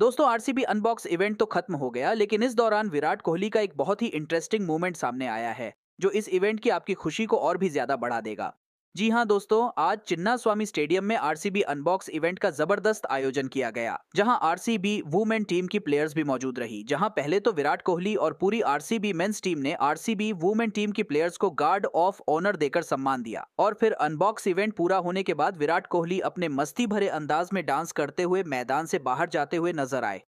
दोस्तों RCB unbox event तो खत्म हो गया लेकिन इस दौरान विराट कोहली का एक बहुत ही इंटरेस्टिंग मोमेंट सामने आया है जो इस इवेंट की आपकी खुशी को और भी ज्यादा बढ़ा देगा जी हाँ दोस्तों आज चिन्ना स्वामी स्टेडियम में आरसीबी अनबॉक्स इवेंट का जबरदस्त आयोजन किया गया जहां आरसीबी वुमेन टीम की प्लेयर्स भी मौजूद रही जहां पहले तो विराट कोहली और पूरी आरसीबी मेंस टीम ने आरसीबी वुमेन टीम की प्लेयर्स को गार्ड ऑफ ऑनर देकर सम्मान दिया और फिर अनबॉक्स इवेंट पूरा होने के बाद विराट कोहली अपने मस्ती भरे अंदाज में डांस करते हुए मैदान से बाहर जाते हुए नजर आए